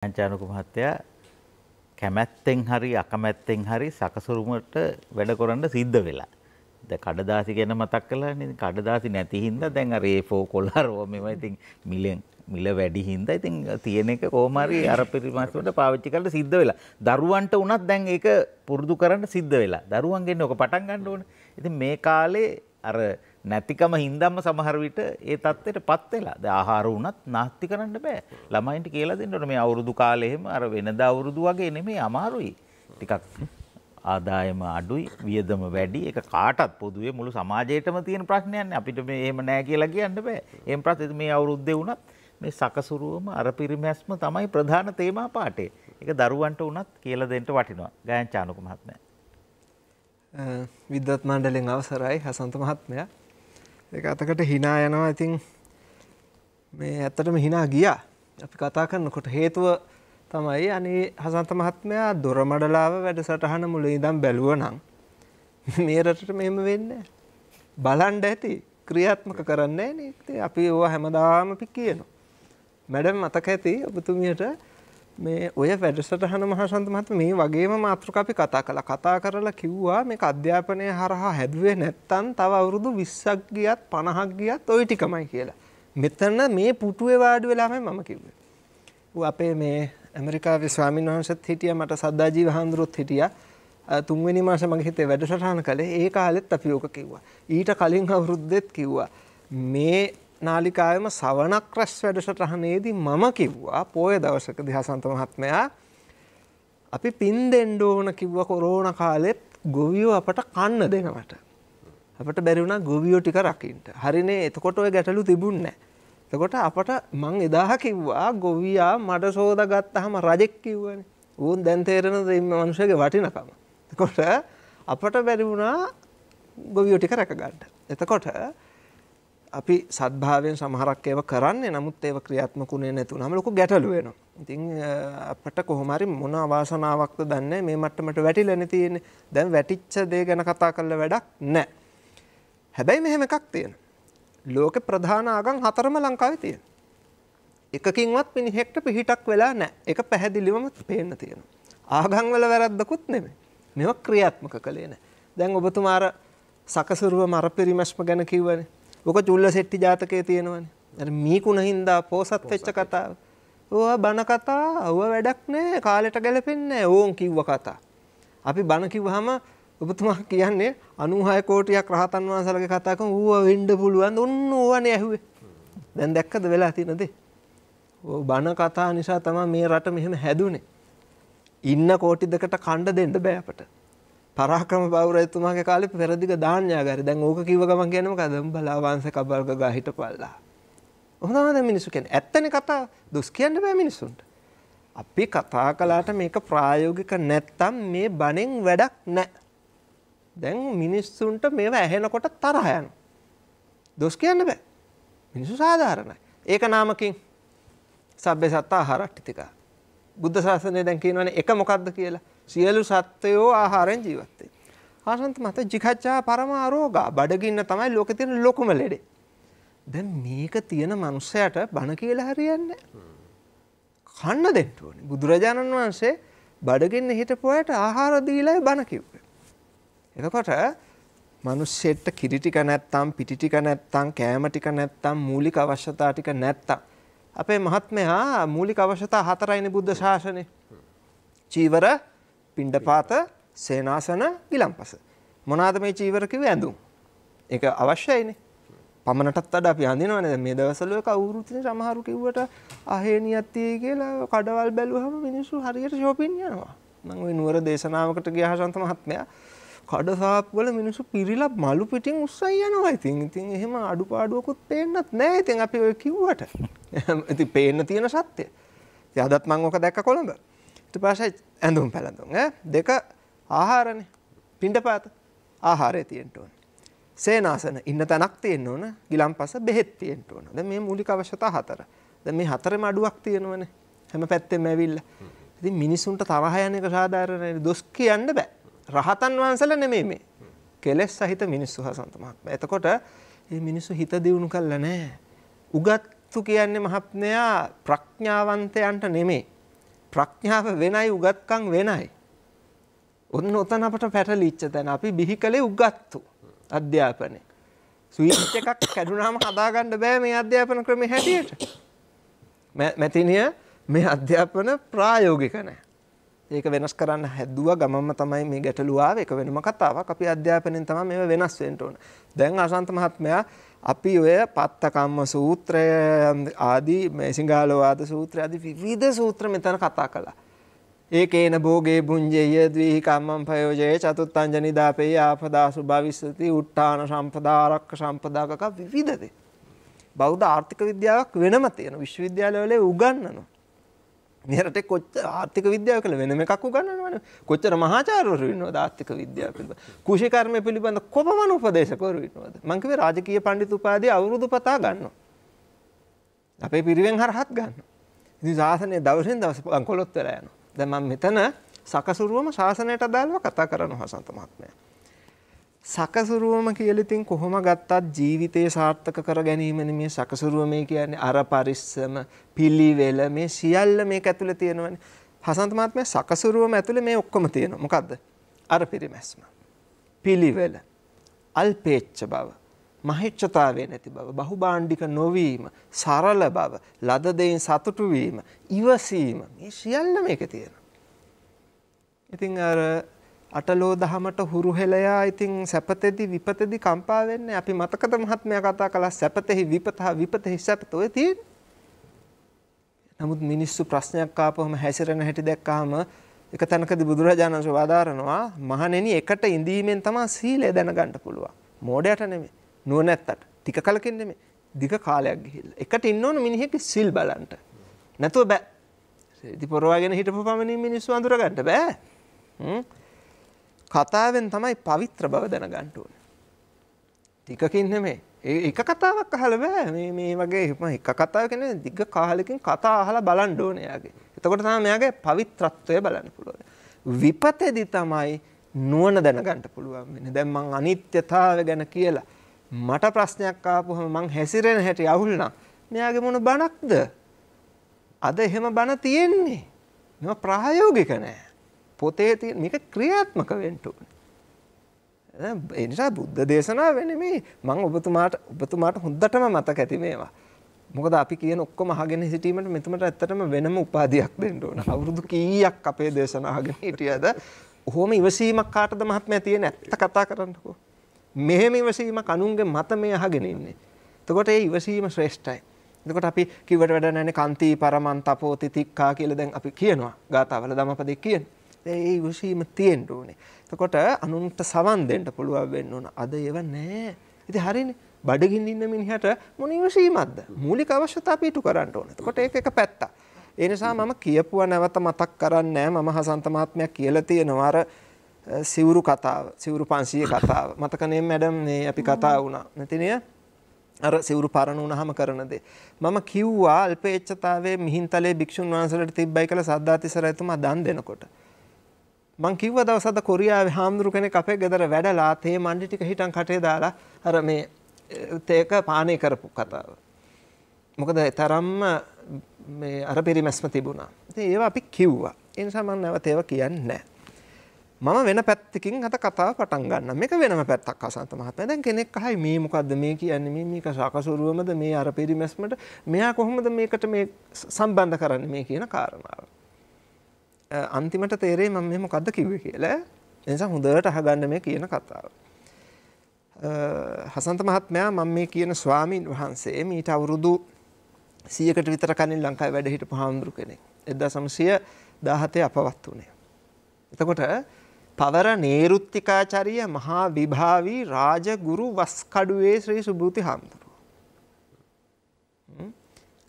පංචානුක මහත්තයා කැමැත්තෙන් හරි අකමැත්තෙන් හරි සකසුරුමට වැඩ කරන්න සිද්ධ වෙලා. ද කඩදාසි ගැන මතක් කළානේ. කඩදාසි නැති හින්දා දැන් අර A4 කොලාරෝ මේවා ඉතින් මිලෙන් මිල වැඩි හින්දා ඉතින් තියෙන එක කොහොම හරි අර පරිමාසයට පාවිච්චි කරලා සිද්ධ වෙලා. දරුවන්ට උනත් දැන් ඒක පුරුදු කරන්න සිද්ධ වෙලා. දරුවන්ගෙන් ඔක පටන් ගන්න ඕනේ. ඉතින් මේ කාලේ අර නැතිකම හින්දාම සමහර විට ඒ தත්ත්වයටපත් වෙලා. දැන් ආහාර වුණත් නාස්ති කරන්න බෑ. ළමයින්ට කියලා දෙන්න ඕනේ මේ අවුරුදු කාලේ එහෙම අර වෙනදා අවුරුදු වගේ නෙමෙයි අමාරුයි. ටිකක් ආදායම අඩුයි, වියදම වැඩි. ඒක කාටත් පොදුවේ මුළු සමාජයටම තියෙන ප්‍රශ්නයක් නේ. අපිට මේ එහෙම නෑ කියලා කියන්න බෑ. එහෙම ප්‍රශ්නේ මේ අවුරුද්දේ වුණත් මේ සකසුරුවම අර පිරිමැස්ම තමයි ප්‍රධාන තේමා පාඩේ. ඒක දරුවන්ට වුණත් කියලා දෙන්න වටිනවා. ගායන් චානුක මහත්මයා. විද්වත් මණ්ඩලෙන් අවසරයි හසන්ත මහත්මයා. ඒක අතකට හිනා යනවා ඉතින් මේ ඇත්තටම හිනා ගියා අපි කතා කරනකොට හේතුව තමයි අනේ හසන්ත මහත්මයා දොරමඩලාව වැඩසටහන මුලින් ඉඳන් බැලුවා නම් මේ රටට මෙහෙම වෙන්නේ බලන්න ඇති ක්‍රියාත්මක කරන්නේ නැහැ නේ අපි ඒවා හැමදාම අපි කියනවා මැඩම් මතක ඇති ඔබතුමියට මේ ඔය වැඩසටහන මහසන්ත මහත්මයා මේ වගේම මාතෘකා අපි කතා කළා. කතා කරලා කිව්වා මේක අධ්‍යාපනයේ හරහා හැදුවේ නැත්තම් තව අවුරුදු 20ක් ගියත් 50ක් ගියත් ওই ටිකමයි කියලා. මෙතන මේ පුටුවේ වාඩි වෙලාමයි මම කිව්වේ. ඌ අපේ මේ ඇමරිකාවේ ස්වාමීන් වහන්සේත් හිටියා මට සද්දාජීව හාමුදුරුවොත් හිටියා. තුන්වෙනි මාසේ මගේ හිතේ වැඩසටහන කළේ ඒ කාලෙත් අපි ඕක කිව්වා. ඊට කලින් අවුරුද්දෙත් කිව්වා. මේ නාලිකායම සවනක් රැස් වැඩසටහනේදී මම කිව්වා පෝය දවසක දිහසන්ත මහත්මයා අපි පින් දෙන්න ඕන කිව්ව කොරෝණ කාලෙත් ගොවියෝ අපට කන්න දෙනවට. අපට බැරි වුණා ගොවියෝ ටික රකින්න. හරිනේ එතකොට ওই ගැටලු තිබුණේ එතකොට අපට මං එදාහ කිව්වා ගොවියා මඩ සෝදා ගත්තාම රජෙක් කිව්වනේ. ඌන් දැන් තේරෙනද මේ මිනිස්සුගේ වටිනකම. එතකොට අපට බැරි වුණා ගොවියෝ ටික රැක ගන්න. එතකොට අපි සද්භාවයෙන් සමහරක් ඒව කරන්නේ නමුත් ඒව ක්‍රියාත්මකුණේ නැතුනම ලොකු ගැටලු වෙනවා. ඉතින් අපිට කොහොම හරි මොන අවාසනාවක්ද දන්නේ මේ මට්ටමට වැටිලානේ තියෙන්නේ. දැන් වැටිච්ච දේ ගැන කතා කරලා වැඩක් නැහැ. හැබැයි මෙහෙම එකක් තියෙනවා. ලෝකේ ප්‍රධාන ආගම් හතරම ලංකාවේ තියෙනවා. එකකින්වත් මිනිහෙක්ට පිහිටක් වෙලා නැහැ. ඒක පැහැදිලිවම පේන්න තියෙනවා. ආගම් වල වැරද්දකුත් නෙමෙයි. මේවා ක්‍රියාත්මක කළේ නැහැ. දැන් ඔබතුමා අර සකසුරුව මර පිරිමැස්ම ගැන කිව්වනේ. ඕක චුල්ලසෙට්ටි ජාතකයේ තියෙනවනේ. අර මීකුණ හින්දා පෝසත් වෙච්ච කතාව. ඕවා බන කතා, ඕවා වැඩක් නෑ, කාලෙට ගැලපෙන්නේ නෑ. ඕන් කිව්ව කතා. අපි බන කිව්වහම ඔබතුමා කියන්නේ 96 කෝටියක් රහතන් වහන්සේලාගේ කතා කරන ඌව වෙන්න පුළුවන්. ඔන්න ඕවනේ ඇහුවේ. දැන් දැක්කද වෙලා තියෙන දේ? ඔය බන කතා නිසා තමයි මේ රට මෙහෙම හැදුනේ. ඉන්න කෝටි දෙකට කණ්ඩ දෙන්න බෑ අපට. පරාක්‍රම පෞරතුමාගේ කාලේ පෙරදිග ධාන්‍යාගාරේ. දැන් ඕක කිව්ව ගමන් කියන්නේ මොකද? උඹලා වංශ කබල්ග ගා හිටපල්ලා. ඔහොම තමයි දැන් මිනිස්සු කියන්නේ. ඇත්තනේ කතා දුස් කියන්න බෑ මිනිස්සුන්ට. අපි කතා කළාට මේක ප්‍රායෝගික නැත්තම් මේ බණෙන් වැඩක් නැහැ. දැන් මිනිස්සුන්ට මේව ඇහෙනකොට තරහ යනවා. දොස් කියන්න බෑ. මිනිස්සු සාධාරණයි. ඒක නාමකින් සබ්බේ සත්තා හරට්ටිතික. බුද්ධ ශාසනය දැන් කියනවනේ එක මොකද්ද කියලා. සියලු සත්වයෝ ආහාරෙන් ජීවත් වෙයි. ආසන්ත මත jigaccha parama aroga බඩගින්න තමයි ලෝකේ තියෙන ලොකුම ලෙඩේ. දැන් මේක තියෙන මනුස්සයට බණ කියලා හරියන්නේ කන්න දෙන්න ඕනේ. බුදුරජාණන් වහන්සේ බඩගින්න හිටපු අයට ආහාර දීලායි බණ කිව්වේ. එතකොට මිනිස්සෙට කිරි ටික නැත්තම් පිටි ටික නැත්තම් කෑම ටික නැත්තම් මූලික අවශ්‍යතා ටික නැත්තම් අපේ මහත්මයා මූලික අවශ්‍යතා හතරයිනේ බුද්ධ ශාසනේ. චීවර, පිණ්ඩපාත සේනාසන ගිලම්පස. මොනාද මේ චීවර කිව්වේ ඇඳුම්. ඒක අවශ්‍යයිනේ. පමණටත් අඩ අපි අඳිනවා නේද මේ දවස්වල කවුරුත් සමහරු කිව්වට අහේනියක් තියෙයි කියලා කඩවල් බැලුවම මිනිස්සු හරියට shopping යනවා. මම ওই නුවර දේශනාවකට ගියා ශාන්ත මහත්මයා කඩසාප් වල මිනිස්සු පිරිලා මලු පිටින් උස්සයි යනවා ඉතින්. ඉතින් එහෙම අඩුපාඩුවකුත් පේන්නත් නැහැ. ඉතින් අපි ඔය කිව්වට. ඉතින් පේන්න තියෙන සත්‍ය. ඉතින් අදත් මම ඔක දැක්ක කොළඹ. ඊට පස්සේ ඇඳුම් පැළඳුම් ඈ දෙක ආහාරනේ පිණ්ඩපාත ආහාරය තියෙන්න ඕන. සේනාසන ඉන්න තැනක් තියෙන්න ඕන ගිලම්පස බෙහෙත් තියෙන්න ඕන. දැන් මේ මූලික අවශ්‍යතා හතර. දැන් මේ හතරෙම අඩුවක් තියෙනවනේ. හැම පැත්තෙම ඇවිල්ලා. ඉතින් මිනිසුන්ට තරහ යන එක සාධාරණයි. දොස් කියන්න බෑ. රහතන් වහන්සේලා නෙමෙයි මේ. කෙලෙස් සහිත මිනිස්සු හසන්ත මහත්මයා. එතකොට මේ මිනිස්සු හිත දියුණු කළා නෑ. උගත්තු කියන්නේ මහත්මයා ප්‍රඥාවන්තයන්ට නෙමෙයි. ප්‍රඥාව වෙනයි උගත්කම් වෙනයි. ඔන්න ඔතන අපට පැටලිච්ච තැන අපි බිහිකලේ උගත්තු අධ්‍යාපනය. ස්විච් එකක් කැඩුනාම හදාගන්න බෑ මේ අධ්‍යාපන ක්‍රමේ හැටියට. මැතිනිය මේ අධ්‍යාපන ප්‍රායෝගික නෑ. ඒක වෙනස් කරන්න හැදුවා ගමම තමයි මේ ගැටලුව ආවේ. ඒක වෙනම කතාවක්. අපි අධ්‍යාපනයෙන් තමයි මේව වෙනස් වෙන්න ඕන. දැන් අශාන්ත මහත්මයා අපි ඔය පත්තකම්ම සූත්‍රය ආදී මේ සිංහලවාද සූත්‍රය ආදී විවිධ සූත්‍ර මෙතන කතා කළා. ඒකේන භෝගේ බුඤ්ජේය ද්විහි කම්මං ප්‍රයෝජේ චතුත්තං ජනිදාපේ ආපදාසු භවිස්සති උට්ටාන සම්පදාරක්ක සම්පදාකක විවිධ දේ. බෞද්ධ ආර්ථික විද්‍යාවක් වෙනම තියෙන විශ්වවිද්‍යාලවල උගන්වනවා. මේ රටේ කොච්චර ආර්ථික විද්‍යාව කියලා වෙනම එකක් උගන්වනවනේ. කොච්චර මහාචාර්යවරු ඉන්නවද ආර්ථික විද්‍යාව පිළිබඳ. කෘෂි කර්මය පිළිබඳ කොපමණ උපදේශකවරු ඉන්නවද? මං කිව්වේ රාජකීය පඬිතු උපාධිය අවුරුදු පතා ගන්නවා. අපේ පිරිවෙන් හරහත් ගන්නවා. ඉතින් ශාසනය දවසින් දවස අංකොලොත් වෙලා යනවා. දැන් මම මෙතන සකසුරුවම ශාසනයට අදාළව කතා කරනවා සන්ත මහත්මයා. සකසුරුවම කියලතින් කොහොම ගත්තත් ජීවිතය සාර්ථක කර ගැනීමන මේ සකසුරුවමේ කියන්නේ අර පරිස්සම පිළිවෙල මේ සියල්ල මේ ඇතුළ තියෙනවන හසන්තමාත්මය සකසුරුවම ඇතුළ මේ ඔක්කොම තියෙන මොකක්ද අර පිරිමැස්ම. පිළිවෙල අල්පේච්ච බව මහිච්චතාවේ නැති බව බහු බාණ්ඩික නොවීම සරල බව ලද දෙයින් සතුටුවීම ඉවසීම මේ සියල්ල මේක තියෙන. ඉතිං අර අටලෝ දහමට හුරු හෙළයා ඉතින් සැපතෙදි විපතෙදි කම්පා වෙන්නේ අපි මතකද මහත්මයා කතා කළා සැපතෙහි විපතහ විපතෙහි සැපත ඔය තියෙන්නේ. නමුත් මිනිස්සු ප්‍රශ්නයක් ආපුවම හැසිරෙන හැටි දැක්කහම එක තැනකදී බුදුරජාණන් වහන්සේ වදාරනවා මහණෙනි එකට ඉඳීමෙන් තමයි සීලය දැනගන්න පුළුවන්. මෝඩයට නෙමෙයි, නුවණැත්තට. ටික කලකින් නෙමෙයි, දිග කාලයක් ගිහිල්ලා. එකට ඉන්න ඕන මිනිහෙක් සිල් බලන්න. නැතුව බෑ. ඉතින් පොරවාගෙන හිටපු පමණින් මිනිස්සු අඳුර ගන්න බෑ. හ්ම් කතාවෙන් තමයි පවිත්‍ර බව දැනගන්න ඕනේ. ටිකකින් නෙමෙයි. එක කතාවක් අහලා බෑ මේ මේ වගේ එක කතාවක් කියන්නේ දිග කාලෙකින් කතා අහලා බලන්න ඕනේ යාගේ. එතකොට තමයි මෙයාගේ පවිත්‍රත්වය බලන්න පුළුවන්. විපතේදි තමයි නුවණ දැනගන්න පුළුවන් වෙන්නේ. දැන් මං අනිත්‍යතාවය ගැන කියලා මට ප්‍රශ්නයක් ආපුවම මං හැසිරෙන හැටි අවුල් නම් මෙයාගේ මොන බණක්ද? අද එහෙම බණ තියෙන්නේ. මේවා ප්‍රායෝගික නෑ. පොතේ තියෙන මේක ක්‍රියාත්මක වෙන්න ඕනේ. ඒ නිසා බුද්ධ දේශනාව වෙන්නේ මේ මම ඔබතුමාට ඔබතුමාට හොඳටම මතක ඇති මේවා. මොකද අපි කියන ඔක්කොම අහගෙන සිටීමට මෙතුමට ඇත්තටම වෙනම උපාධියක් දෙන්න ඕන. අවුරුදු කීයක් අපේ දේශනා අහගෙන හිටියද? ඔහොම ඉවසීමක් කාටද මහත්මයා තියෙන ඇත්ත කතා කරන්නකෝ. මෙහෙම ඉවසීමක් අනුන්ගේ මත මේ අහගෙන ඉන්නේ. එතකොට ඒ ඉවසීම ශ්‍රේෂ්ඨයි. එතකොට අපි කිව්වට වැඩ නැන්නේ කන්ති පරමන් තපෝති තික්ඛා කියලා දැන් අපි කියනවා. ගාථාවල ධම්මපදේ කියන්නේ. ඒ විශීම තියෙන්න ඕනේ. එතකොට අනුන්ට සවන් දෙන්න පුළුවන් වෙන්න ඕන. අද ඒව නැහැ. ඉතින් හරිනේ. බඩගින්න ඉන්න මිනිහට මොන විශීමක්ද? මූලික අවශ්‍යතා පිටු කරන්න ඕනේ. එතකොට ඒක එක පැත්තක්. ඒ නිසා මම කියපුවා නැවත මතක් කරන්නේ නැහැ. මම හසන්ත මහත්මයා කියලා තියෙනවා අර සිවුරු කතාව, සිවුරු 500 කතාව. මතකනේ මැඩම් මේ අපි කතා වුණා. නැතිනේ අර සිවුරු පරණ වුණාම කරන දේ. මම කිව්වා අල්පේච්ඡතාවයේ මිහින්තලේ භික්ෂුන් වහන්සේලාට තිබ්බයි කියලා සද්දාතිසර එතුමා දන් දෙනකොට. මං කිව්ව දවස් අද කොරියාවේ හාමුදුරු කෙනෙක් අපේ ගෙදර වැඩලා තේ මණ්ඩි ටික හිටන් කටේ දාලා අර මේ තේක පානය කරපු කතාව. මොකද තරම්ම මේ අර පිරිමැස්ම තිබුණා. ඉතින් ඒවා අපි කිව්වා. ඒ නිසා මම නැවත ඒවා කියන්නේ නැහැ. මම වෙන පැත්තකින් අත කතාව පටන් ගන්න. මේක වෙනම පැත්තක් අසන්ත මහත්මයා. දැන් කෙනෙක් අහයි මේ මොකද්ද මේ කියන්නේ? මේ මේක සාකසුරුවමද? මේ අර පිරිමැස්මට මෙයා කොහොමද මේකට මේ සම්බන්ධ කරන්නේ මේ කියන කාරණාව. අන්තිමට තේරේ මම මේ මොකද්ද කිව්වේ කියලා. ඒ නිසා හොඳට අහගන්න මේ කියන කතාව. හසන්ත මහත්මයා මම මේ කියන ස්වාමින් වහන්සේ මීට අවුරුදු 100කට විතර කලින් ලංකාවේ වැඩ හිටපු හාමුදුරු කෙනෙක්. 1917 අපවත් වුණේ. එතකොට පවර නේරුත්තිකාචාරිය මහා විභාවි රාජගුරු වස්කඩුවේ ශ්‍රී සුභූති හාමුදුරුව.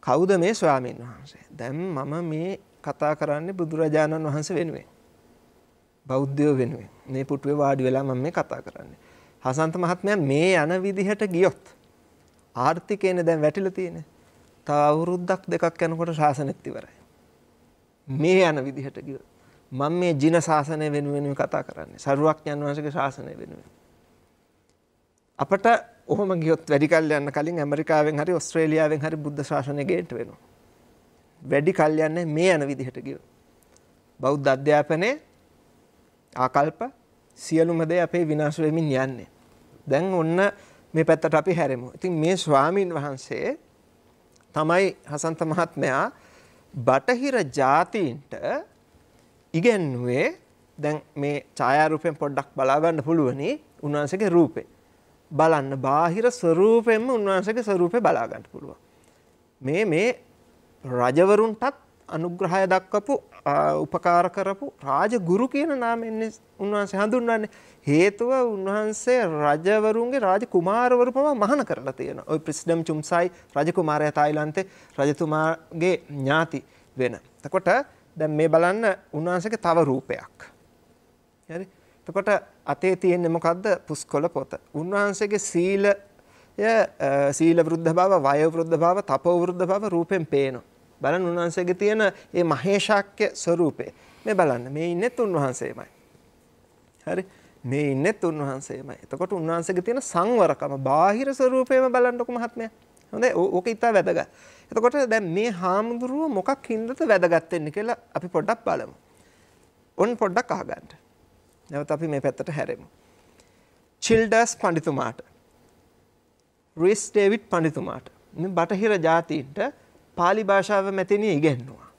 කවුද මේ ස්වාමීන් වහන්සේ? දැන් මම මේ කතා කරන්නේ බුදුරජාණන් වහන්සේ වෙනුවෙන්. බෞද්ධයෝ වෙනුවෙන්. මේ පුටුවේ වාඩි වෙලා මම මේ කතා කරන්නේ. හසන්ත මහත්මයා මේ යන විදිහට ගියොත් ආර්ථිකේනේ දැන් වැටිලා තියෙන්නේ. තව අවුරුද්දක් දෙකක් යනකොට ශාසනෙත් ඉවරයි. මේ යන විදිහට ගියොත් මම මේ ජින ශාසනය වෙනුවෙන් කතා කරන්නේ. සරුවක්ඥන් වහන්සේගේ ශාසනය වෙනුවෙන්. අපට ඔහොම ගියොත් වැඩි කල් යන කලින් ඇමරිකාවෙන් හරි ඔස්ට්‍රේලියාවෙන් හරි බුද්ධ ශාසනය ගේන්ට වෙනවා. වැඩි කල්යන්නේ මේ යන විදිහට ගිය. බෞද්ධ අධ්‍යාපනයේ ආකල්ප සියලුම දේ අපේ විනාශ වෙමින් යන්නේ. දැන් ඔන්න මේ පැත්තට අපි හැරෙමු. ඉතින් මේ ස්වාමින් වහන්සේ තමයි හසන්ත මහත්මයා බටහිර ජාතීන්ට ඉගෙනුවේ දැන් මේ ඡායාරූපයෙන් පොඩ්ඩක් බලා ගන්න පුළුවනි උන්වහන්සේගේ රූපේ. බලන්න බාහිර ස්වරූපයෙන්ම උන්වහන්සේගේ ස්වරූපේ බලා ගන්න පුළුවන්. මේ මේ රජවරුන්ටත් අනුග්‍රහය දක්වපු උපකාර කරපු රාජගුරු කියන නාමයෙන් උන්වහන්සේ හඳුන්වන්නේ හේතුව උන්වහන්සේ රජවරුන්ගේ රාජ කුමාරවරු පවා මහාන කරලා තියෙනවා. ওই ප්‍රෙසිඩම් චුම්සයි රජකුමාරයා තායිලන්තේ රජතුමාගේ ඥාති වෙන. එතකොට දැන් මේ බලන්න උන්වහන්සේගේ තව රූපයක්. හරි. එතකොට අතේ තියෙන්නේ මොකද්ද? පුස්කොළ පොත. උන්වහන්සේගේ සීලය සීල වෘද්ධ බව, වයෝ වෘද්ධ බව, තපෝ වෘද්ධ බව රූපෙන් පේනවා. බලන්න උන්වහන්සේගේ තියෙන මේ මහේශාක්‍ය ස්වરૂපේ. මේ බලන්න මේ ඉන්නේ උන්වහන්සේමයි. හරි මේ ඉන්නේ උන්වහන්සේමයි. එතකොට උන්වහන්සේගේ තියෙන සංවරකම බාහිර ස්වરૂපේම බලන්නකො මහත්මයා. හොඳයි ඕක ඉතා වැදගත්. එතකොට දැන් මේ හාමුදුරුව මොකක් හින්දාද වැදගත් වෙන්නේ කියලා අපි පොඩ්ඩක් බලමු. ඔන්න පොඩ්ඩක් අහගන්න. නැවත අපි මේ පැත්තට හැරෙමු. චිල්ඩර්ස් පඬිතුමාට රිස් ඩේවිඩ් පඬිතුමාට මේ බටහිර ජාතීන්ට pāli භාෂාව මැතිනේ ඉගෙනුවා.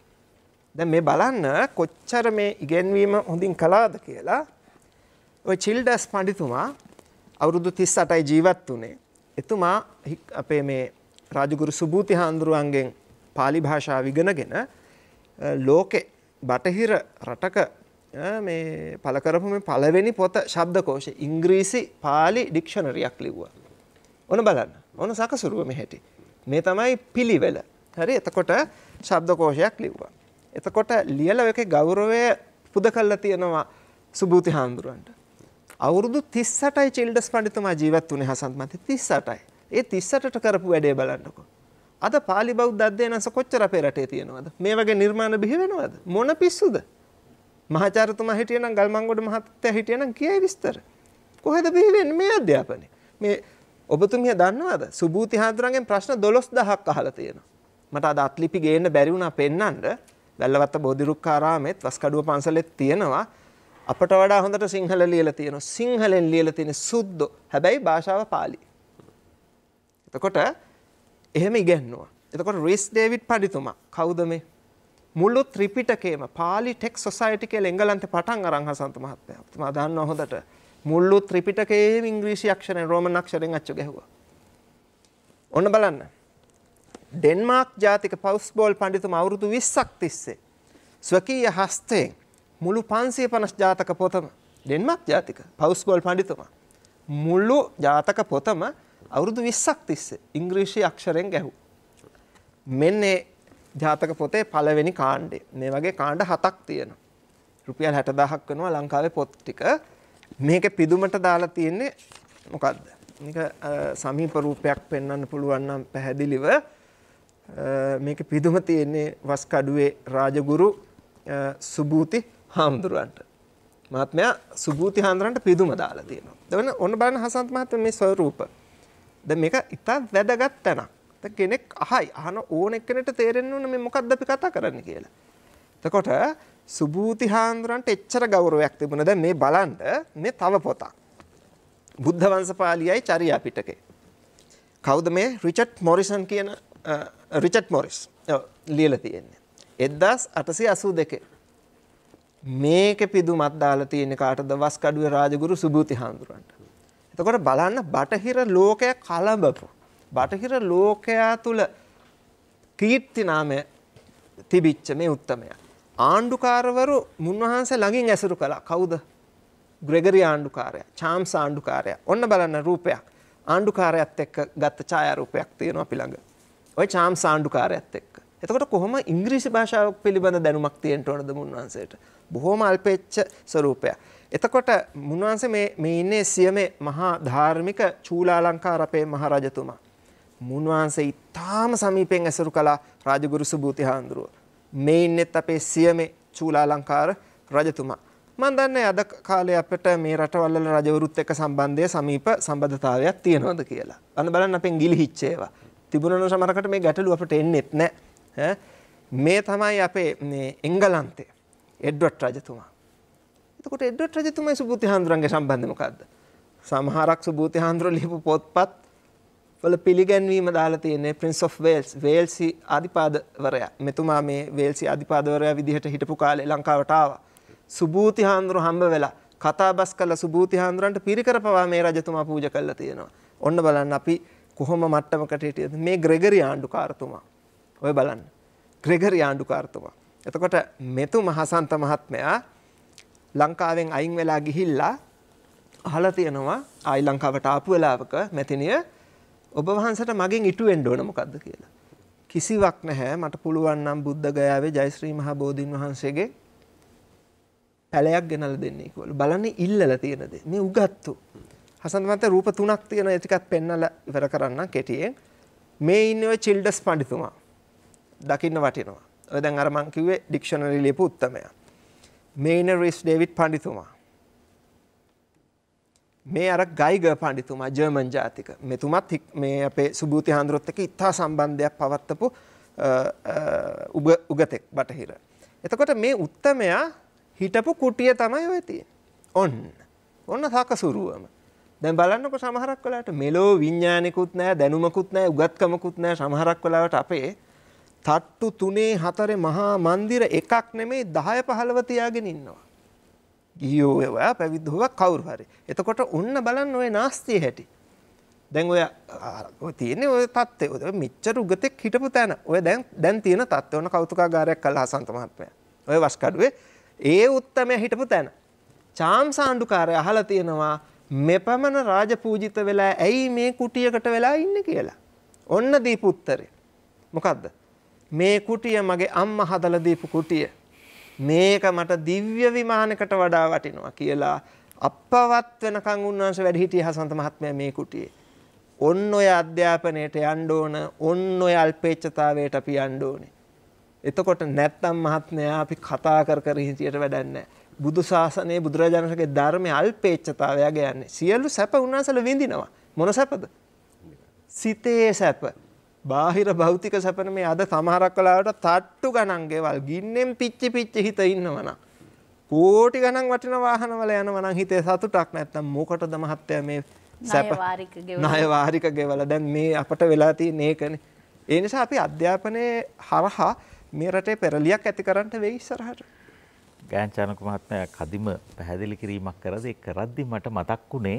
දැන් මේ බලන්න කොච්චර මේ ඉගෙනවීම හොඳින් කළාද කියලා ඔය චිල්ඩස් පඬිතුමා අවුරුදු 38යි ජීවත් වුනේ. එතුමා අපේ මේ රාජගුරු සුභූති හාමුදුරුවන්ගෙන් pāli භාෂාව ඉගෙනගෙන ලෝකේ බටහිර රටක මේ පළ කරපු මේ පළවෙනි පොත ශබ්දකෝෂේ ඉංග්‍රීසි pāli ඩික්ෂනරියක් ලිව්වා. ඔන්න බලන්න. ඔන්න සකසුරුව මෙහෙටි. මේ තමයි පිළිවෙල. හරි එතකොට ශබ්දකෝෂයක් ලිව්වා. එතකොට ලියලව එකේ ගෞරවය පුද කළා තියෙනවා සුභූති හාමුදුරන්ට. අවුරුදු 38යි චිල්ඩස් පඬිතුමා ජීවත් වුණේ හසන්ත මන්ති 38යි. ඒ 38ට කරපු වැඩේ බලන්නකෝ. අද pāli බෞද්ධ අධ්‍යයනංශ කොච්චර අපේ රටේ තියෙනවද? මේ වගේ නිර්මාණ බිහි වෙනවද? මොන පිස්සුද? මහාචාර්යතුමා හිටියනම් ගල්මන්ගොඩ මහත්තයා හිටියනම් කියයි විස්තර. කොහෙද බිහි වෙන්නේ මේ අධ්‍යාපනය? මේ ඔබතුමිය දන්නවද? සුභූති හාමුදුරන්ගෙන් ප්‍රශ්න 12000ක් අහලා තියෙනවා. මට අද අත්ලිපි ගේන්න බැරි වුණා පෙන්නන්න. වැල්ලවත්ත බෝධිරුක්කාරාමෙත් වස්කඩුව පන්සලෙත් තියෙනවා. අපට වඩා හොඳට සිංහල ලියලා තියෙනවා. සිංහලෙන් ලියලා තියෙන සුද්ධෝ. හැබැයි භාෂාව පාලි. එතකොට එහෙම ඉගෙනුවා. එතකොට රිස් ඩේවිඩ් පඬිතුමා කවුද මේ? මුළු ත්‍රිපිටකයේම පාලි ටෙක් සොසයිටි කියලා එංගලන්තේ පටන් අරන් හසන්ත මහත්තයා. මම දන්නවා හොඳට. මුළු ත්‍රිපිටකයේම ඉංග්‍රීසි අක්ෂරෙන් රෝමන් අක්ෂරෙන් අච්චු ගැහුවා. ඔන්න බලන්න. ඩෙන්මාර්ක් ජාතික පවස්්බෝල් පඬිතුම අවුරුදු විස්සක් තිස්සේ. ස්වකීය හස්තයෙන් මුළු පන්සේ පනස් ජාතක පොතම ඩෙන්මක් ජාතික පවස්්බෝල් පඬිතුමා. මුල්ලු ජාතක පොතම අවුරුදු විස්සක් තිස්සේ ඉංග්‍රීෂි අක්ෂරෙන් ගැහු. මෙන්නේ ජාතක පොතේ පළවෙනි කාණ්ඩේ මේ වගේ කාණ්ඩ හතක් තියෙන. රුපියල් හැටදහක් වෙනවා ලංකාවේ පොත් ටික මේක පිදුමට දාලා තියෙන්නේ මොකක්ද. සමීප රූපයක් පෙන්වන්න පුළුවන්නම් පැහැදිලිව මේක පිදුම තියෙන්නේ වස්කඩුවේ රාජගුරු සුභූති හාමුදුරුවන්ට. මහත්මයා සුභූති හාමුදුරන්ට පිදුම දාලා තියෙනවා. දවන ඔන්න බලන්න හසන්ත මහත්මයා මේ ස්වරූප. දැන් මේක ඉතා වැදගත් තැනක්. දැන් කෙනෙක් අහයි අහන ඕන එක්කෙනට තේරෙන්න ඕන මේ මොකද්ද අපි කතා කරන්නේ කියලා. එතකොට සුභූති හාමුදුරන්ට එච්චර ගෞරවයක් තිබුණා. දැන් මේ බලන්න මේ තව පොතක්. බුද්ධ වංශපාලියයි චර්යා පිටකේ. කවුද මේ රිචඩ් මොරිසන් කියන රිචඩ් මොරිස් ලියල තියෙන්නේ. එදදස් අටසි අසූ දෙකේ. මේක පිදුමත් දාලා තියෙන කාටද වස්කඩුවේ රාජගුරු සුභූති හාමුදුරන්ට. එතකොට බලන්න බටහිර ලෝකය කලඹපු. බටහිර ලෝකයා තුල කීර්ති නාමය තිබිච්ච මේ උත්තමය. ආණ්ඩුකාරවරු මුන්වහන්සේ ළඟින් ඇසුරු කළා. කවුද? ග්‍රෙගරි ආණ්ඩුකාරයා, චාම්ස් ආණ්ඩුකාරයා. ඔන්න බලන්න රූපයක්. ආණ්ඩුකාරයත් එක්ක ගත්ත ඡායාරූපයක් තියෙනවා අපි ළඟ. ඔය චාම් සාණ්ඩුකාරයත් එක්ක. එතකොට කොහොම ඉංග්‍රීසි භාෂාවක් පිළිබඳ දැනුමක් තියෙන්න ඕනද මුන්වහන්සේට? බොහොම අල්පෙච්ච ස්වරූපයක්. එතකොට මුන්වහන්සේ මේ මේ ඉන්නේ සියමේ මහා ධාර්මික චූලාලංකාර අපේ මහරජතුමා. මුන්වහන්සේ ඊටාම සමීපෙන් ඇසුරු කළා රාජගුරු සුභූති හාමුදුරුව. මේ ඉන්නෙත් අපේ සියමේ චූලාලංකාර රජතුමා. මන් දන්නේ අද කාලේ අපිට මේ රටවල් වල රජවරුත් එක්ක සම්බන්ධය සමීප සම්බන්ධතාවයක් තියෙනවද කියලා. අන්න බලන්න අපෙන් ගිලිහිච්ච ඒවා. තිබුණන සමරකට මේ ගැටලු අපට එන්නෙත් නෑ මේ තමයි අපේ එංගලන්තේ එඩ්වට් රජතුමා එතකොට එඩ්වට් රජතුමයි සුභූති හාමුදුරන්ගේ සම්බන්ධය මොකද්ද සමහරක් සුභූති හාමුදුරුවෝ ලියපු පොත්පත් වල පිළිගැන්වීම දාලා තියෙන්නේ ප්‍රින්ස් ඔෆ් වේල්ස් වේල්සි අධිපාදවරයා මෙතුමා මේ වේල්සි අධිපාදවරයා විදිහට හිටපු කාලේ ලංකාවට ආවා සුභූති හාමුදුරුවෝ හම්බ වෙලා කතාබස් කළ සුභූති හාමුදුරන්ට පිරිකර පවා මේ රජතුමා පූජා කළා තියෙනවා ඔන්න බලන්න අපි කොහොම මට්ටමකට හිටියද මේ ග්‍රෙගරි ආණ්ඩුකාරතුමා. ඔය බලන්න. ග්‍රෙගරි ආණ්ඩුකාරතුමා. එතකොට මෙතුම හසන්ත මහත්මයා ලංකාවෙන් අයින් වෙලා ගිහිල්ලා අහලා තියෙනවා ආයි ලංකාවට ආපු වෙලාවක මෙතිනිය ඔබ වහන්සේට මගෙන් ඉටු වෙන්න ඕන මොකද්ද කියලා. කිසිවක් නැහැ මට පුළුවන් නම් බුද්ධ ගයාවේ ජයශ්‍රී මහ බෝධින් වහන්සේගේ පැලයක් ගෙනල්ලා දෙන්නේ කියලා. බලන්නේ ඉල්ලලා තියෙන දේ. මේ උගත්තු. හසන්ත මහත්තයා රූප තුනක් තියෙන ඒ ටිකත් පෙන්නලා ඉවර කරන්න කෙටියෙන්. මේ ඉන්නේ ඔය චිල්ඩස් පඬිතුමා. දකින්න වටිනවා. ඔය දැන් අර මං කිව්වේ ඩික්ෂනරි ලියපු උත්තමයා. මේ ඉන්නේ රිස් ඩේවිඩ් පඬිතුමා. මේ අර ගයිගර් පඬිතුමා ජර්මන් ජාතික. මෙතුමත් මේ අපේ සුභූති හාමුදුරුවොත් එක්ක ඉතා සම්බන්ධයක් පවත්වපු උගතෙක් බටහිර. එතකොට මේ උත්තමයා හිටපු කුටිය තමයි ඔය තියෙන්නේ. ඔන්න. ඔන්න සාකසුරුවම. දැන් බලන්නකො සමහරක් වෙලාවට මෙලෝ විඥානිකුත් නැහැ දැනුමකුත් නැහැ උගත්කමකුත් නැහැ සමහරක් වෙලාවට අපේ තට්ටු තුනේ හතරේ මහා මන්දිර එකක් නෙමෙයි 10 15 තියාගෙන ඉන්නවා. ගිහියෝ ඒවා පැවිද්දෝවා කවුරු හරි. එතකොට ඔන්න බලන්න ওই නාස්තිය හැටි. දැන් ඔය ඔය තියෙන්නේ ඔය தත්ත්වය. ඔය මෙච්චර උගතෙක් හිටපු තැන. ඔය දැන් දැන් තියෙන தත්ත්වය ඔන්න කෞතුකාගාරයක් කළා හසන්ත මහත්මයා. ඔය වස්කඩුවේ ඒ උත්තමයා හිටපු තැන. චාම් සාණ්ඩුකාරය අහලා තියෙනවා මෙපමණ රාජපූජිත වෙලා ඇයි මේ කුටියකට වෙලා ඉන්නේ කියලා. ඔන්න දීපු උත්තරේ. මොකද්ද? මේ කුටිය මගේ අම්මා හදලා දීපු කුටිය. මේක මට දිව්‍ය විමානයකට වඩා වටිනවා කියලා අපවත් වෙනකන් උන්වහන්සේ වැඩ හිටියේ හසන්ත මහත්මයා මේ කුටියේ. ඔන්න ඔය අධ්‍යාපනයට යන්න ඕන, ඔන්න ඔය අල්පේච්ඡතාවයට අපි යන්න ඕනේ. එතකොට නැත්තම් මහත්මයා අපි කතා කර කර හිටියට වැඩක් නැහැ. බුදු ශාසනයේ බුදුරජාණන්සේගේ ධර්මයේ අල්පේච්ඡතාවය යන්නේ. සියලු සැප උන්වහන්සේලා විඳිනවා. මොන සැපද? සිතේ සැප. බාහිර භෞතික සැපන මේ අද සමහරක් වෙලාවට තට්ටු ගණන් ගෙවල් ගින්නෙන් පිච්චි පිච්චි හිත ඉන්නවනම් කෝටි ගණන් වටින වාහනවල යනවා නම් හිතේ සතුටක් නැත්නම් මොකටද මහත්තයා මේ සැප ණය වාරික ගෙවල දැන් මේ අපට වෙලා තියෙන ඒකනේ ඒ නිසා අපි අධ්‍යාපනයේ හරහා මේ රටේ පෙරලියක් ඇති කරන්න වෙයි ඉස්සරහට ගෑන්චානක මහත්මයා කදිම පැහැදිලි කිරීමක් කරද ඒ කරද්දි මට මතක් වුණේ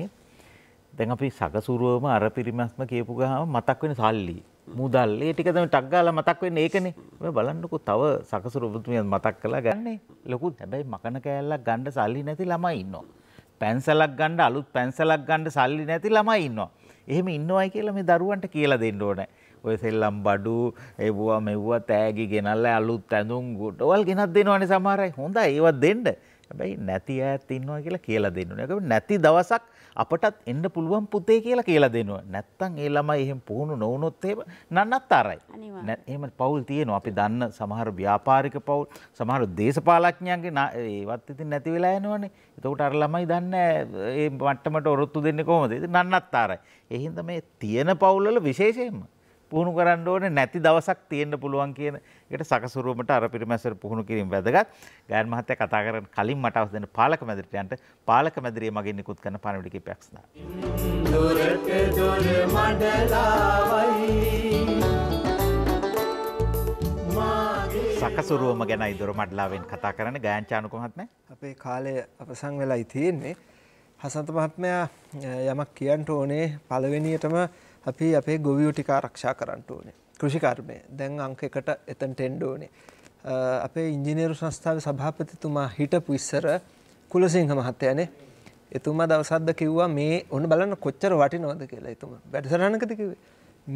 දැන් අපි සකසුරුවම අර පිරිමැස්ම කියපු ගහම මතක් වෙන සල්ලි මුදල් ඒ ටික තමයි ටක් ගාලා මතක් වෙන්නේ ඒකනේ ඔය බලන්නකෝ තව සකසුරු ඔබතුමියන් මතක් කළා ගන්නේ ලොකු හැබැයි මකන කෑල්ලක් ගන්න සල්ලි නැති ළමයි ඉන්නවා පැන්සලක් ගන්න අලුත් පැන්සලක් ගන්න සල්ලි නැති ළමයි ඉන්නවා එහෙම ඉන්නවයි කියලා මේ දරුවන්ට කියලා දෙන්න ඕනේ ඔය සෙල්ලම් බඩු එවවා මෙව්වා තෑගි ගෙනල්ල අලුත් ඇඳුම් ගොඩවල් ගෙනත් දෙනවානේ සමහරයි හොඳ ඒවත් දෙන්න හැබැයි නැති ඈත් ඉන්නවා කියලා කියලා දෙන්න ඕනේ. ඒක නැති දවසක් අපටත් එන්න පුළුවන් පුතේ කියලා කියලා දෙනවා. නැත්තම් ඒ ළමයි එහෙම පුහුණු නොවුනොත් එහෙම නන්නත්තරයි. එහෙම පවුල් තියෙනවා. අපි දන්න සමහර ව්‍යාපාරික පවුල්, සමහර දේශපාලඥයන්ගේ ඒවත් ඉතින් නැති වෙලා යනවනේ. එතකොට අර ළමයි දන්නේ ඒ මට්ටමට ඔරොත්තු දෙන්නේ කොහොමද? ඉතින් නන්නත්තරයි. ඒ හින්දා මේ තියෙන පවුල්වල විශේෂයෙන්ම පුහුණු කරන්න ඕන නැති දවසක් තියෙන්න්න පුළුවන් කියන එකට සකසුරුවමට අර පිරිමැසර පුහුණු කිරීම වැදගත් ගෑන් මහත්තය කතා කරන කලින් මට අවස් දෙන පාලක මැදිරිටයන්ට පාලක මැදිරිය මගින් නිකුත් කරන පණවිඩිකි පැක්ස්න. දුරට දුර මඩලාවයි. සකසුරුවම ගැන ඉදුර මඩලාවෙන් කතා කරන ගෑංචානුක මහත්ම අපේ කාලය අපසං වෙලා ඉතියෙන්නේ හසන්ත මහත්මයා යමක් කියන්ට ඕනේ පළවෙනියටම අපි අපේ ගොවියෝ ටික ආරක්ෂා කරන්න ඕනේ. කෘෂිකර්මය. දැන් අංක 1ට එතනට එන්න ඕනේ. අපේ ඉංජිනේරු සංස්ථාවේ සභාපතිතුමා හිටපු ඉස්සර කුලසිංහ මහත්තයානේ එතුමා දවසක්ද කිව්වා මේ ඔන්න බලන්න කොච්චර වටිනවද කියලා එතුමා. වැඩසටහනකද කිව්වේ.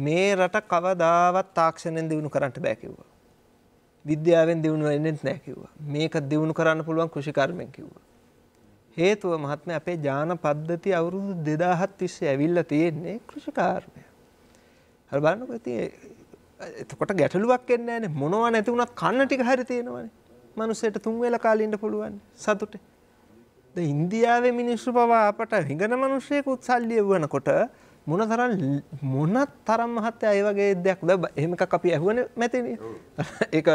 මේ රට කවදාවත් තාක්ෂණයෙන් දිනු කරන්න බෑ කිව්වා. විද්‍යාවෙන් දිනු වෙන්නේ නැහැ කිව්වා. මේක දිනු කරන්න පුළුවන් කෘෂිකර්මෙන් කිව්වා. හේතුව මහත්මය අපේ ඥාන පද්ධති අවුරුදු 2000ක් තිස්සේ ඇවිල්ලා තියෙන්නේ කෘෂිකාර්මය. හරි බලන්නකෝ ඉතින් එතකොට ගැටලුවක් එන්නේ නැහනේ මොනව නැති වුණත් කන්න ටික හරි තියෙනවනේ. මිනිස්සෙට තුන් වෙලා කාලේ ඉන්න පුළුවන් සතුටේ. දැන් ඉන්දියාවේ මිනිස්සු පවා අපට හිඟන මිනිස්සෙකුත් සල්ලි එවනකොට මොන තරම් මොන තරම් මහත්ය ඒ වගේ දෙයක් එහෙම එකක් අපි ඇහුවනේ මැතිනේ. ඒක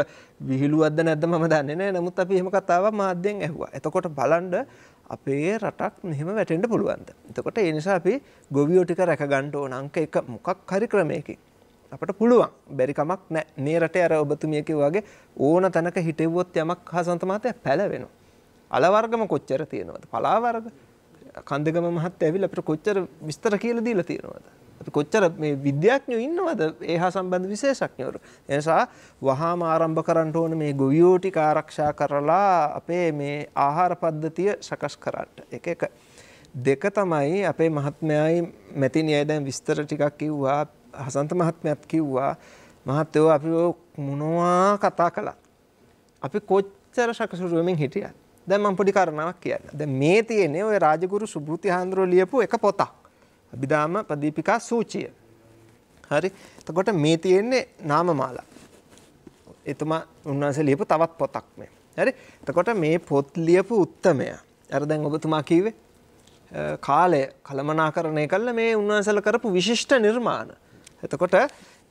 විහිළුවක්ද නැද්ද මම දන්නේ නැහැ. නමුත් අපි එහෙම කතාවක් මාධ්‍යෙන් ඇහුවා. එතකොට බලන්න අපේ රටක් මෙහෙම වැටෙන්ට පුළුවන්ද. එතකොට ඒ නිසා අපි ගොවියෝ ටික රැක ගන්න ඕන අංක එක මොකක් හරි ක්‍රමයකින් අපට පුළුවන් බැරිකමක් නෑ. මේ රටේ අර ඔබතුමිය කිව්වාගේ ඕන තැනක හිටෙව්වොත් යමක් හසන්ත මහත්තයා පැලවෙනවා. අල වර්ගම කොච්චර තියෙනවද? පලා වර්ග කන්දගම මහත්තයා ඇවිල්ලා අපිට කොච්චර විස්තර කියලා දීලා තියෙනවද? කොච්චර මේ විද්‍යාඥයෝ ඉන්නවද ඒ හා සම්බන්ධ විශේෂඥවරු. එනිසා වහාම ආරම්භ කරන්න ඕන මේ ගොවියෝ ටික ආරක්ෂා කරලා අපේ මේ ආහාර පද්ධතිය සකස් කරන්න. එක එක දෙක තමයි අපේ මහත්මයයි මැතිණියයි දැන් විස්තර ටිකක් කිව්වා හසන්ත මහත්මයාත් කිව්වා මහත්තයෝ අපි මොනවා කතා කළා. අපි කොච්චර සකසුරුවමින් හිටියත් දැන් මම පොඩි කාරණාවක් කියන්න. දැන් මේ තියෙන්නේ ওই රාජගුරු සුභෘති හාමුදුරුවෝ ලියපු එක පොතක්. අභිධාම ප්‍රදීපිකා සූචිය. හරි. එතකොට මේ තියෙන්නේ නාමමාලා. එතුමා උන්වහන්සේ ලියපු තවත් පොතක් මේ. හරි. එතකොට මේ පොත් ලියපු උත්තමයා. අර දැන් ඔබතුමා කිව්වේ කාලය කළමනාකරණය කළ මේ උන්වහන්සේල කරපු විශිෂ්ට නිර්මාණ. එතකොට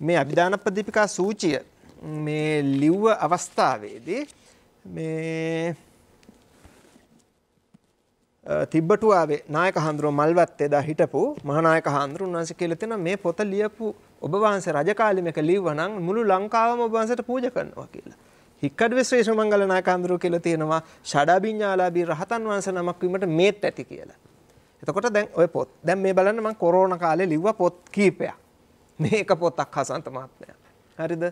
මේ අභිධාන ප්‍රදීපිකා සූචිය මේ ලිව්ව අවස්ථාවේදී මේ තිබ්බටුවාවේ නායක හාමුදුරුවෝ මල්වත් එදා හිටපු මහානායක හාමුදුරුවෝ උන්වහන්සේ කියලා තියෙනවා මේ පොත ලියපු ඔබ වහන්සේ රජ කාලෙම එක ලිව්වා නම් මුළු ලංකාවම ඔබ වහන්සේට පූජා කරනවා කියලා. හික්කඩ්වේ ශ්‍රේෂ්ඨ මංගල නායක හාමුදුරුවෝ කියලා තියෙනවා ෂඩාබිඤ්ඤාලාභී රහතන් වහන්සේ නමක් වීමට මේත් ඇති කියලා. එතකොට දැන් ওই පොත් දැන් මේ බලන්න මම කොරෝනා කාලේ ලිව්ව පොත් කීපයක්. මේක පොතක් හසන්ත මහත්මයා. හරිද?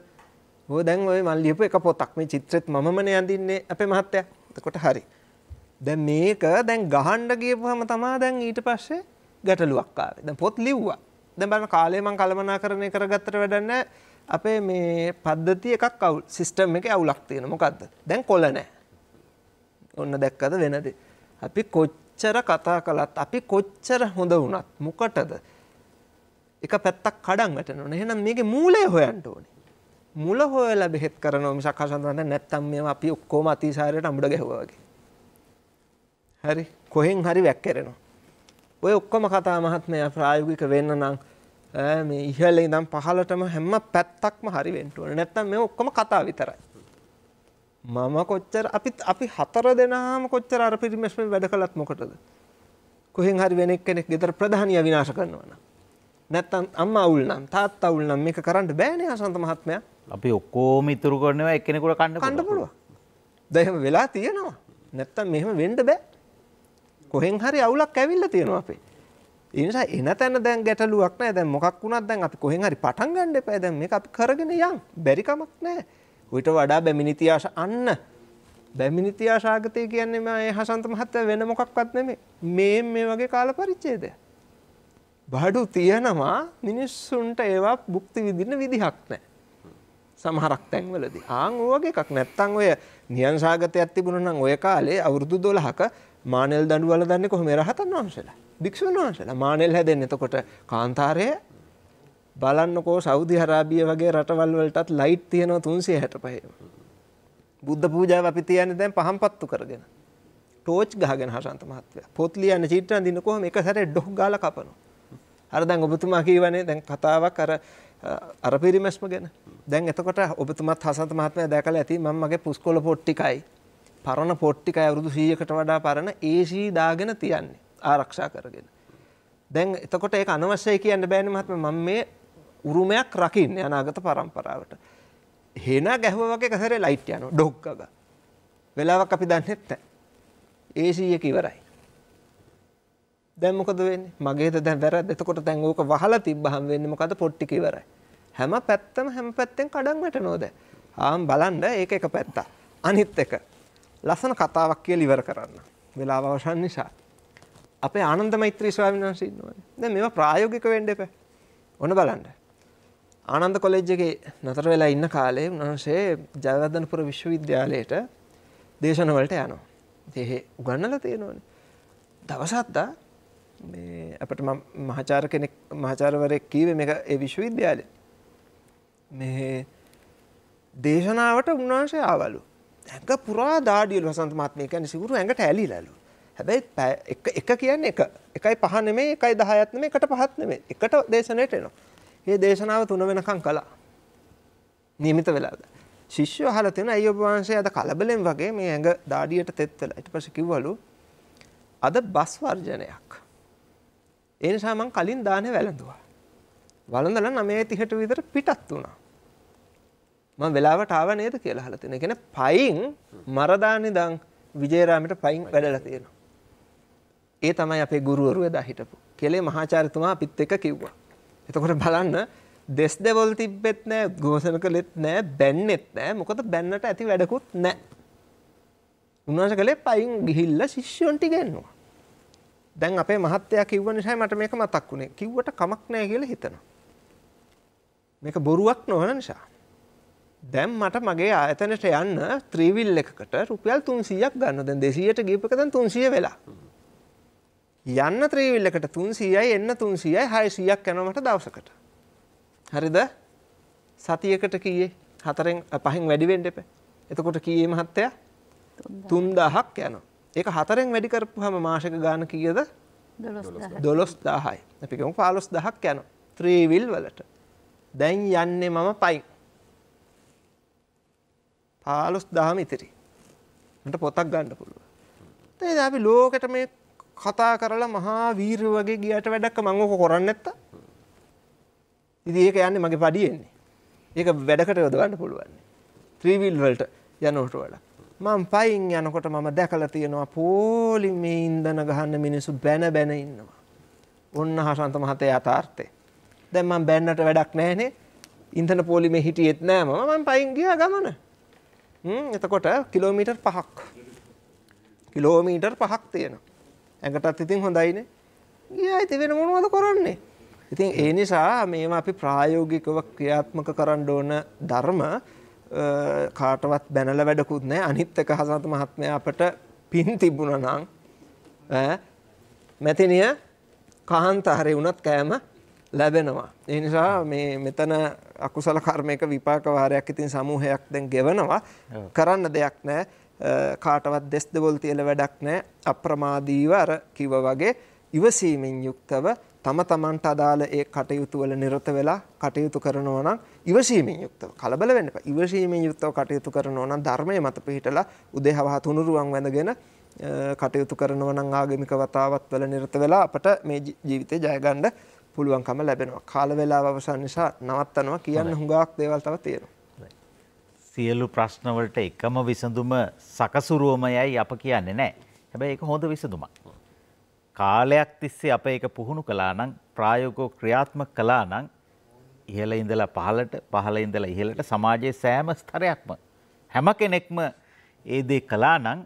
ඔය දැන් ওই මල් ලියපු එක පොතක්. මේ චිත්‍රෙත් මමමනේ අඳින්නේ අපේ මහත්තයා. එතකොට හරි. දැන් මේක දැන් ගහන්න ගියපුවම තමයි දැන් ඊට පස්සේ ගැටලුවක් ආවේ. දැන් පොත් ලිව්වා. දැන් බලන්න කාලේ මම කලමනාකරණය කරගත්තට වැඩක් අපේ මේ පද්ධති එකක් අවුල් සිස්ටම් එකේ අවුලක් තියෙනවා. මොකද්ද? දැන් කොළ නැහැ. ඔන්න දැක්කද වෙනද? අපි කොච්චර කතා කළත් අපි කොච්චර හොඳ වුණත් මොකටද? එක පැත්තක් කඩන් වැටෙනවනේ. එහෙනම් මේකේ මූලය හොයන්න ඕනේ. මුල හොයලා බෙහෙත් කරනවා මිසක් හසඳන්න නැත්නම් මේවා අපි ඔක්කොම අතිසාරයට අමුඩ ගැහුවා වගේ. හරි කොහෙන් හරි වැක්කරෙනවා. ඔය ඔක්කොම කතා මහත්මයා ප්‍රායෝගික වෙන්න නම් මේ ඉහළ ඉඳන් පහළටම හැම පැත්තක්ම හරි වෙන්න ඕනේ. නැත්තම් මේ ඔක්කොම කතා විතරයි. මම කොච්චර අපි අපි හතර දෙනාම කොච්චර අර පිරිමැස්මෙන් වැඩ කළත් මොකටද? කොහෙන් හරි වෙන එක්කෙනෙක් ගෙදර ප්‍රධානිය විනාශ කරනවා නම්. නැත්තම් අම්මා අවුල් නම් තාත්තා අවුල් නම් මේක කරන්න බෑනේ අසන්ත මහත්මයා. අපි ඔක්කොම ඉතුරු කරනවා එක්කෙනෙකුට කන්න පුළුවන්. කන්න පුළුවන්. දැන් එහෙම වෙලා තියෙනවා. නැත්තම් මෙහෙම වෙන්න බෑ. කොහෙන් හරි අවුලක් ඇවිල්ලා තියෙනවා අපේ. ඒ නිසා එන තැන දැන් ගැටලුවක් නැහැ. දැන් මොකක් වුණත් දැන් අපි කොහෙන් හරි පටන් ගන්න එපා. දැන් මේක අපි කරගෙන යන්. බැරි කමක් නැහැ. ඌට වඩා බැමිණි තියාස අන්න. බැමිණි තියාසාගතය කියන්නේ මේ හසන්ත මහත්තයා වෙන මොකක්වත් නෙමෙයි. මේ මේ වගේ කාල පරිච්ඡේදය. බඩු තියනවා මිනිස්සුන්ට ඒවා භුක්ති විඳින්න විදිහක් නැහැ. සමහරක් තැන්වලදී. ආන් ඕවගේ එකක් නැත්තම් ඔය නියන්සාගතයක් තිබුණා නම් ඔය කාලේ අවුරුදු 12ක මානෙල් දඬුවල දන්නේ කොහොම රහතන් වහන්සේලා. භික්ෂුන් වහන්සේලා මානෙල් හැදෙන්නේ එතකොට කාන්තාරයේ බලන්නකෝ සෞදි අරාබිය වගේ රටවල් වලටත් ලයිට් තියෙනවා 365. බුද්ධ පූජාව අපි තියන්නේ දැන් පහන් පත්තු කරගෙන. ටෝච් ගහගෙන හසන්ත මහත්තයා. පොත් ලියන්න චිත්‍රණ දින කොහොම එක සැරේ ඩොක් ගාලා කපනවා. අර දැන් ඔබතුමා කියවනේ දැන් කතාවක් අර අර පිරිමැස්ම ගැන. දැන් එතකොට ඔබතුමත් හසන්ත මහත්මයා දැකලා ඇති මම මගේ පුස්කොළ පොත් ටිකයි පරණ පොත් ටිකයි අවුරුදු 100කට වඩා පරණ AC දාගෙන තියන්නේ ආරක්ෂා කරගෙන. දැන් එතකොට ඒක අනවශ්‍යයි කියන්න බෑනේ මහත්මයා මම මේ උරුමයක් රකින්නේ අනාගත පරම්පරාවට. හේන ගැහුවා වගේ කසරේ ලයිට් යනවා ඩොග් ගගා. වෙලාවක් අපි දන්නේ නැත්නම් AC එක ඉවරයි. දැන් මොකද වෙන්නේ? මගේද දැන් වැරද්ද. එතකොට දැන් ඕක වහලා තිබ්බහම වෙන්නේ මොකද? පොට් ටික ඉවරයි. හැම පැත්තම හැම පැත්තෙන් කඩන් වැටෙනවා දැන්. ආම් බලන්න ඒක එක පැත්තක්. අනිත් එක ලස්සන කතාවක් කියලා ඉවර කරන්න. වෙලාව අවසන් නිසා. අපේ ආනන්ද මෛත්‍රී ස්වාමීන් වහන්සේ ඉන්නවානේ. දැන් මේවා ප්‍රායෝගික වෙන්න එපා. ඔන්න බලන්න. ආනන්ද කොලෙජ් එකේ නතර වෙලා ඉන්න කාලේ උන්වහන්සේ ජයවර්ධනපුර විශ්වවිද්‍යාලයට දේශන වලට යනවා. ඉතින් ඒ උගන්වලා තියෙනවානේ. දවසක් දා අපට මහාචාර කෙනෙක් මහාචාරවරයෙක් කීවේ මේක ඒ විශ්වවිද්‍යාලය. මේ දේශනාවට උන්වහන්සේ ආවලු. ඇඟ පුරා දාඩියලු වසන්ත මහත්මිය කියන්නේ සිවුරු ඇඟට ඇලිලාලු. හැබැයි එක එක කියන්නේ එක. එකයි පහ නෙමෙයි, එකයි 10ක් නෙමෙයි, එකට පහක් නෙමෙයි. එකට දේශනෙට එනවා. මේ දේශනාව තුන වෙනකම් කළා. නියමිත වෙලාවද. ශිෂ්‍යය අහලා තියෙන අයියෝ වහන්සේ අද කලබලෙන් වගේ මේ ඇඟ දාඩියට තෙත් වෙලා. ඊට පස්සේ කිව්වලු අද බස් වර්ජනයක්. ඒ නිසා මං කලින් දානේ වැළඳුවා. වළඳලා 9:30ට විතර පිටත් වුණා. මම වෙලාවට ආව නේද කියලා අහලා තියෙනවා. ඒ කියන්නේ පයින් මරදානේ දන් විජේරාමයට පයින් වැඩලා තියෙනවා. ඒ තමයි අපේ ගුරුවරු එදා හිටපු. කෙලේ මහාචාර්යතුමා අපිත් එක්ක කිව්වා. එතකොට බලන්න දෙස් දෙවල් තිබ්බෙත් නෑ ඝෝෂණ කළෙත් නෑ බැන්නෙත් නෑ මොකද බැන්නට ඇති වැඩකුත් නෑ. උන්වහන්සේ කළේ පයින් ගිහිල්ලා ශිෂ්‍යයන්ට ඉගෙනුවා. දැන් අපේ මහත්තයා කිව්ව නිසා මට මේක මතක් වුණේ. කිව්වට කමක් නැහැ කියලා හිතනවා. මේක බොරුවක් නොවන නිසා. දැන් මට මගේ ආයතනයට යන්න ත්‍රිවිල් එකකට රුපියල් 300ක් ගන්න. දැන් 200ට ගිහපු එක දැන් 300 වෙලා. යන්න ත්‍රිවිල් එකට 300යි එන්න 300යි 600ක් යනවා මට දවසකට. හරිද? සතියකට කීයේ? හතරෙන් පහෙන් වැඩි වෙන්න එපා. එතකොට කීයේ මහත්තයා? 3000ක් යනවා. ඒක හතරෙන් වැඩි කරපුහම මාසක ගාන කීයද? 12000යි. අපි කියමු 15000ක් යනවා. 3 wheel වලට. දැන් යන්නේ මම පයින්. 15000ම ඉතිරි. මට පොතක් ගන්න පුළුවන්. ඉතින් අපි ලෝකෙට මේ කතා කරලා මහා වීර වගේ ගියට වැඩක් මම ඕක කරන්නේ නැත්තා. ඉතින් ඒක යන්නේ මගේ පඩියෙන්නේ. ඒක වැඩකට යොදවන්න පුළුවන්. 3 wheel වලට යනකොට වඩා. මම පයින් යනකොට මම දැකලා තියෙනවා පෝලිං මේ ඉන්ධන ගහන්න මිනිස්සු බැන බැන ඉන්නවා. ඔන්න හසන්ත මහතේ යථාර්ථය. දැන් මම බැන්නට වැඩක් නැහනේ. ඉන්ධන පෝලිමේ හිටියෙත් නෑ මම. මම පයින් ගියා ගමන. හ්ම් එතකොට කිලෝමීටර් 5ක්. කිලෝමීටර් 5ක් තියෙනවා. ඇඟටත් ඉතින් හොඳයිනේ. ගියා ඉතින් වෙන මොනවද කරන්නේ? ඉතින් ඒ නිසා මේවා අපි ප්‍රායෝගිකව ක්‍රියාත්මක කරන්න ඕන ධර්ම කාටවත් බැනල වැඩකුත් නෑ අනිත්තක හසත මහත්මය අපට පින් තිබුණ නං මැතිනිය කහන්තහරි වුණත් කෑම ලැබෙනවා. එනිසා මේ මෙතන අකුසල කර්මයක විපාකවාරයක් ඉතින් සමූහයක් දැන් ගෙවනවා කරන්න දෙයක් නෑ කාටවත් දෙස් දෙවොල් තියල වැඩක් නෑ අප්‍රමාදීව අර කිව වගේ ඉවසීමෙන් යුක්තව තම තමන්ට අදාළ ඒ කටයුතු වල නිරත වෙලා කටයුතු කරනවා නම් ඉවසීමෙන් යුක්තව කලබල වෙන්න එපා. ඉවසීමෙන් යුක්තව කටයුතු කරනවා නම් ධර්මයේ මත පිහිටලා උදේවහ තුනුරුවන් වැඳගෙන කටයුතු කරනවා නම් ආගමික වතාවත් වල නිරත වෙලා අපට මේ ජීවිතේ ජය ගන්න පුළුවන්කම ලැබෙනවා. කාල වේලාව අවසන් නිසා නවත්තනවා කියන්න හුඟක් දේවල් තව තියෙනවා. සියලු ප්‍රශ්න වලට එකම විසඳුම සකසුරුවමයි අප කියන්නේ නැහැ. හැබැයි ඒක හොඳ විසඳුමක්. කාලයක් තිස්සේ අප ඒක පුහුණු කළා නම් ප්‍රායෝගිකව ක්‍රියාත්මක කළා නම් ඉහළ ඉඳලා පහළට පහළ ඉඳලා ඉහළට සමාජයේ සෑම ස්තරයක්ම හැම කෙනෙක්ම ඒ දේ කළා නම්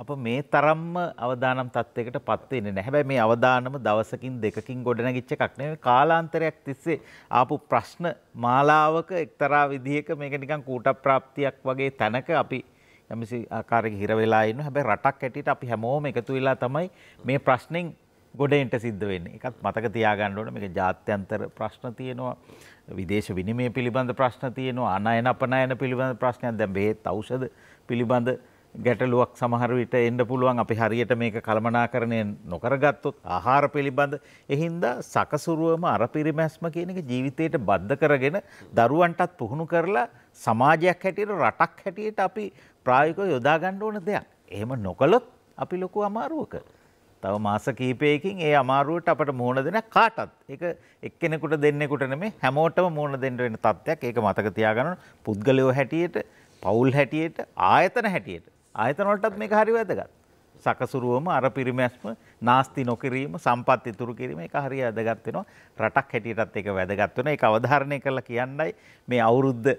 අප මේ තරම්ම අවදානම් තත්වයකට පත් වෙන්නේ නැහැ. හැබැයි මේ අවදානම දවසකින් දෙකකින් ගොඩනැගිච්ච එකක් නෙවෙයි. කාලාන්තරයක් තිස්සේ ආපු ප්‍රශ්න මාලාවක එක්තරා විදිහක මේක නිකන් කූටප්‍රාප්තියක් වගේ තැනක අපි යම්සි ආකාරයක හිර වෙලා ඉන්න හැබැයි රටක් ඇටියට අපි හැමෝම එකතු වෙලා තමයි මේ ප්‍රශ්نين ගොඩෙන්ට සිද්ධ වෙන්නේ. එකත් මතක තියාගන්න ඕනේ මේක ජාත්‍යන්තර ප්‍රශ්න තියෙනවා. විදේශ විනිමය පිළිබඳ ප්‍රශ්න තියෙනවා. අනයන අපනයන පිළිබඳ ප්‍රශ්නයක් දැන් බෙහෙත් ඖෂධ පිළිබඳ ගැටලුවක් සමහර විට එන්න පුළුවන් අපි හරියට මේක කළමනාකරණය නොකරගත්තොත් ආහාර පිළිබඳ එහින්දා සකසුරුවම අර පිරිමැස්ම කියන එක ජීවිතයට බද්ධ කරගෙන දරුවන්ටත් පුහුණු කරලා සමාජයක් හැටියට රටක් හැටියට අපි ප්‍රායෝගිකව යොදා ගන්න ඕන දෙයක්. එහෙම නොකළොත් අපි ලොකු අමාරුවක. තව මාස කීපයකින් ඒ අමාරුවට අපට මුහුණ දෙන කාටත්. ඒක එක්කෙනෙකුට දෙන්නෙකුට නෙමෙයි හැමෝටම මුහුණ දෙන්න වෙන තත්ත්වයක්. ඒක මතක තියාගන්න ඕන. පුද්ගලයෝ හැටියට, පවුල් හැටියට, ආයතන හැටියට. ආයතන වලටත් මේක හරි වැදගත්. සකසුරුවම අර පිරිමැස්ම නාස්ති නොකිරීම සම්පත් ඉතුරු කිරීම එක හරිය වැදගත් වෙනවා. රටක් හැටියටත් ඒක වැදගත් වෙනවා. ඒක අවධාරණය කරලා කියන්නයි මේ අවුරුද්ද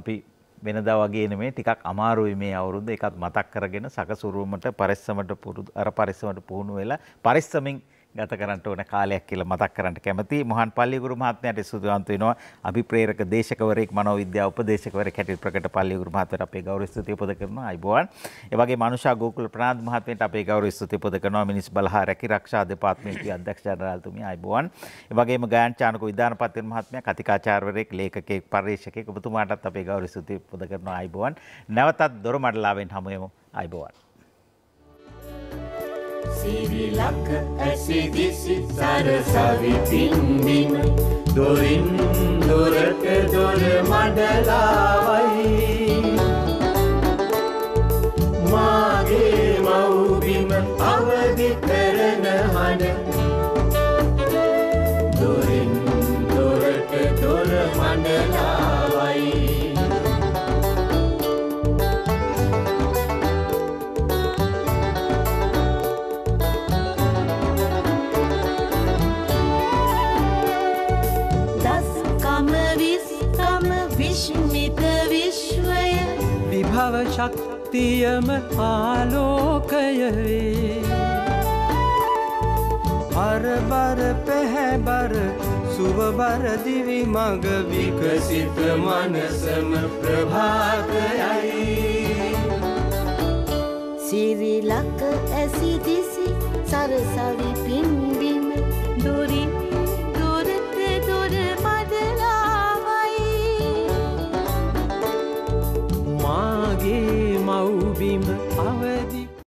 අපි වෙනදා වගේ නෙමෙයි ටිකක් අමාරුයි මේ අවුරුද්ද. ඒකත් මතක් කරගෙන සකසුරුවමට පරිස්සමට පුරුදු අර පරිස්සමට පුහුණු වෙලා පරිස්සමෙන් ගත කරන්න ඕන කාලයක් කියලා මතක් කරන්න කැමතියි. මොහන් පල්ලිගුරු මහත්මයාට ස්තුතිවන්ත වෙනවා. අභිප්‍රේරක දේශකවරයෙක් මනෝවිද්‍යා උපදේශකවරයෙක් හැටියට ප්‍රකට පල්ලිගුරු මහත්මයාට අපේ ගෞරව ස්තුතිය පොද කරනවා. අයිබෝවන්. ඒ වගේම අනුෂා ගෝකුල ප්‍රනාන්දු මහත්මයාට අපේ ගෞරව ස්තුතිය පොද කරනවා. මිනිස් බලහා රැකී ආරක්ෂා දෙපාර්තමේන්තුවේ අධ්‍යක්ෂ ජනරාල්තුමිය අයිබෝවන්. ඒ වගේම ගායන චානක විධානපති මහත්මයා කතිකාචාර්යවරයෙක් ලේඛකයෙක් පරිශකයෙක් ඔබතුමාටත් අපේ ගෞරව ස්තුතිය පොද කරනවා අයිබෝවන්. නැවතත් දොරමඩලාවෙන් හමු වෙමු අයිබෝවන්. සිවිලක ඇසිදිසි සරසවි පින්දිම දොරින් දොරට දොර මඩලාවයි මාගේ नित्यम आलोकयवे हर बर पह बर शुभ बर दिवि मग विकसित मनसम प्रभात सिरिलक ऐसी दिसी पिंड